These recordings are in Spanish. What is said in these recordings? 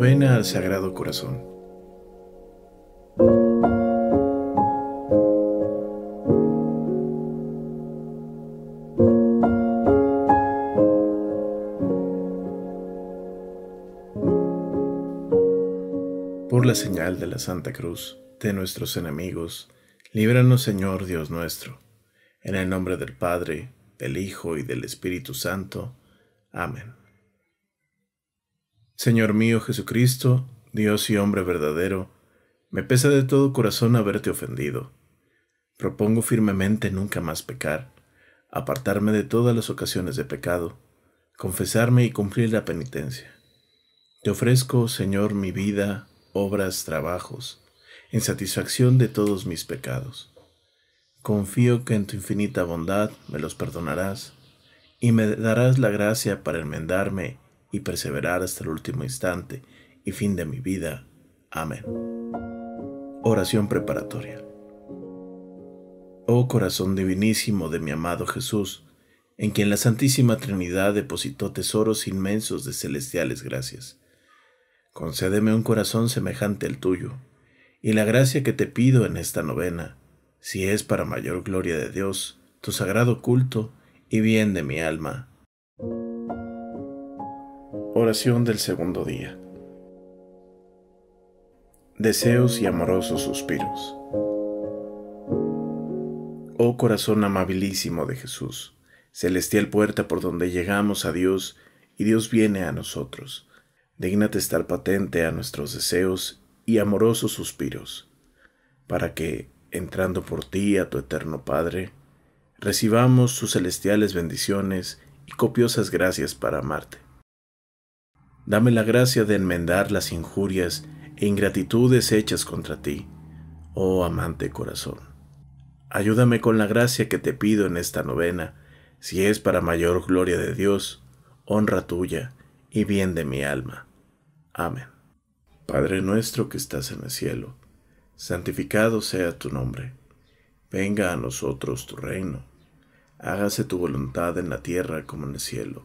Novena al Sagrado Corazón. Por la señal de la Santa Cruz de nuestros enemigos, líbranos Señor Dios nuestro, en el nombre del Padre, del Hijo y del Espíritu Santo. Amén. Señor mío Jesucristo, Dios y hombre verdadero, me pesa de todo corazón haberte ofendido. Propongo firmemente nunca más pecar, apartarme de todas las ocasiones de pecado, confesarme y cumplir la penitencia. Te ofrezco, Señor, mi vida, obras, trabajos, en satisfacción de todos mis pecados. Confío que en tu infinita bondad me los perdonarás y me darás la gracia para enmendarme y perseverar hasta el último instante y fin de mi vida. Amén. Oración preparatoria. Oh corazón divinísimo de mi amado Jesús, en quien la Santísima Trinidad depositó tesoros inmensos de celestiales gracias. Concédeme un corazón semejante al tuyo, y la gracia que te pido en esta novena, si es para mayor gloria de Dios, tu sagrado culto y bien de mi alma. Oración del segundo día. Deseos y amorosos suspiros. Oh corazón amabilísimo de Jesús, celestial puerta por donde llegamos a Dios y Dios viene a nosotros. Dígnate estar patente a nuestros deseos y amorosos suspiros, para que, entrando por ti a tu eterno Padre, recibamos sus celestiales bendiciones y copiosas gracias para amarte. Dame la gracia de enmendar las injurias e ingratitudes hechas contra ti, oh amante corazón. Ayúdame con la gracia que te pido en esta novena, si es para mayor gloria de Dios, honra tuya y bien de mi alma. Amén. Padre nuestro que estás en el cielo, santificado sea tu nombre. Venga a nosotros tu reino. Hágase tu voluntad en la tierra como en el cielo.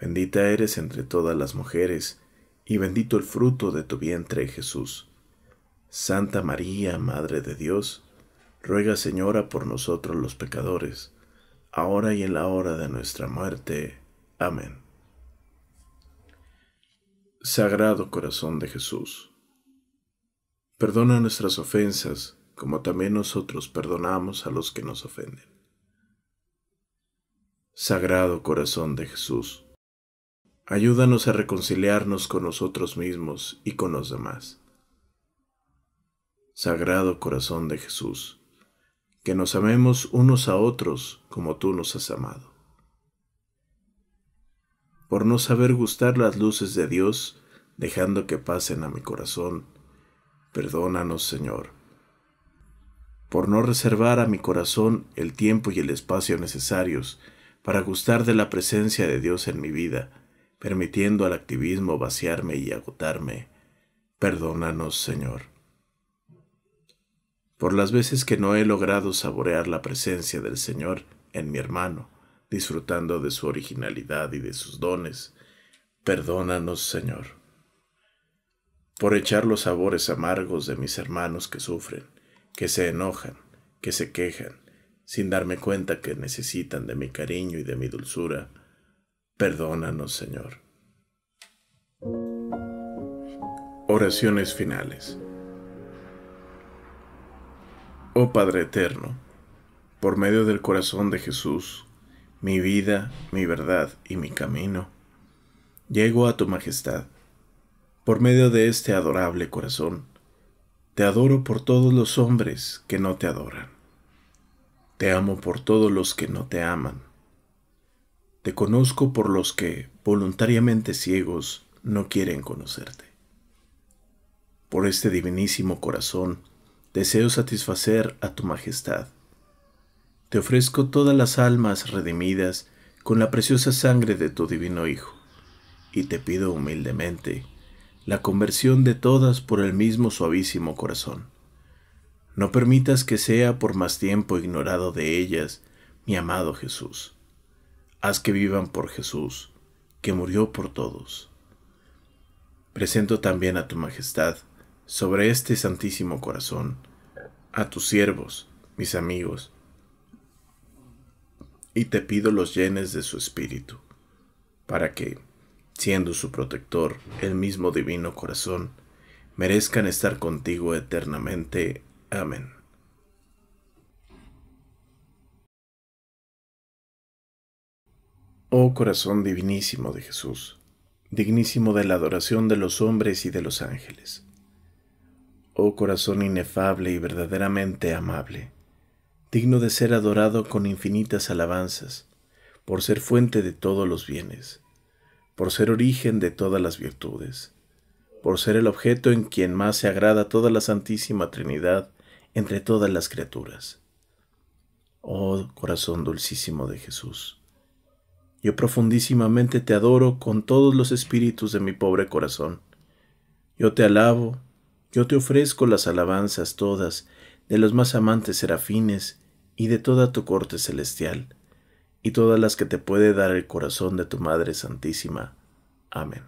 Bendita eres entre todas las mujeres, y bendito el fruto de tu vientre, Jesús. Santa María, Madre de Dios, ruega, Señora, por nosotros los pecadores, ahora y en la hora de nuestra muerte. Amén. Sagrado Corazón de Jesús, perdona nuestras ofensas, como también nosotros perdonamos a los que nos ofenden. Sagrado Corazón de Jesús, Ayúdanos a reconciliarnos con nosotros mismos y con los demás. Sagrado Corazón de Jesús, que nos amemos unos a otros como tú nos has amado. Por no saber gustar las luces de Dios, dejando que pasen a mi corazón, perdónanos Señor. Por no reservar a mi corazón el tiempo y el espacio necesarios para gustar de la presencia de Dios en mi vida, permitiendo al activismo vaciarme y agotarme. Perdónanos, Señor. Por las veces que no he logrado saborear la presencia del Señor en mi hermano, disfrutando de su originalidad y de sus dones, perdónanos, Señor. Por echar los sabores amargos de mis hermanos que sufren, que se enojan, que se quejan, sin darme cuenta que necesitan de mi cariño y de mi dulzura, Perdónanos, Señor. Oraciones finales. Oh Padre Eterno, por medio del corazón de Jesús, mi vida, mi verdad y mi camino, llego a tu majestad. Por medio de este adorable corazón, te adoro por todos los hombres que no te adoran. Te amo por todos los que no te aman. Te conozco por los que, voluntariamente ciegos, no quieren conocerte. Por este divinísimo corazón, deseo satisfacer a tu majestad. Te ofrezco todas las almas redimidas con la preciosa sangre de tu divino Hijo, y te pido humildemente la conversión de todas por el mismo suavísimo corazón. No permitas que sea por más tiempo ignorado de ellas, mi amado Jesús. Haz que vivan por Jesús, que murió por todos. Presento también a tu Majestad, sobre este santísimo corazón, a tus siervos, mis amigos, y te pido los llenes de su espíritu, para que, siendo su protector el mismo divino corazón, merezcan estar contigo eternamente. Amén. Oh corazón divinísimo de Jesús, dignísimo de la adoración de los hombres y de los ángeles. Oh corazón inefable y verdaderamente amable, digno de ser adorado con infinitas alabanzas, por ser fuente de todos los bienes, por ser origen de todas las virtudes, por ser el objeto en quien más se agrada toda la Santísima Trinidad entre todas las criaturas. Oh corazón dulcísimo de Jesús yo profundísimamente te adoro con todos los espíritus de mi pobre corazón. Yo te alabo, yo te ofrezco las alabanzas todas de los más amantes serafines y de toda tu corte celestial, y todas las que te puede dar el corazón de tu Madre Santísima. Amén.